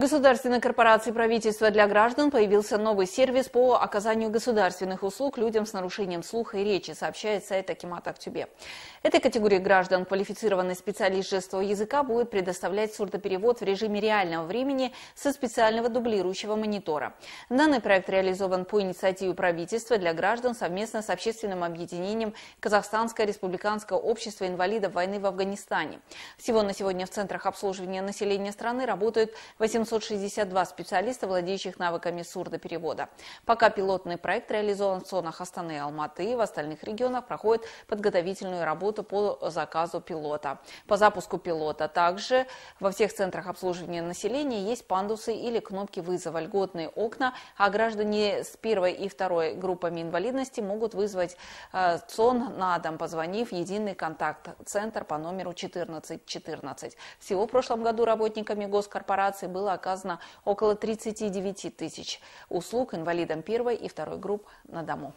Государственной корпорации правительства для граждан появился новый сервис по оказанию государственных услуг людям с нарушением слуха и речи, сообщает сайт Акимат Актюбе. Этой категории граждан квалифицированный специалист жестового языка будет предоставлять сурдоперевод в режиме реального времени со специального дублирующего монитора. Данный проект реализован по инициативе правительства для граждан совместно с общественным объединением Казахстанское республиканское общество инвалидов войны в Афганистане. Всего на сегодня в центрах обслуживания населения страны работают 18 762 специалиста, владеющих навыками сурдоперевода. Пока пилотный проект реализован в зонах Астаны и Алматы, в остальных регионах проходит подготовительную работу по заказу пилота. По запуску пилота также во всех центрах обслуживания населения есть пандусы или кнопки вызова, льготные окна, а граждане с первой и второй группами инвалидности могут вызвать э, ЦОН на дом, позвонив в единый контакт-центр по номеру 1414. Всего в прошлом году работниками госкорпорации было оказано около 39 тысяч услуг инвалидам первой и второй групп на дому.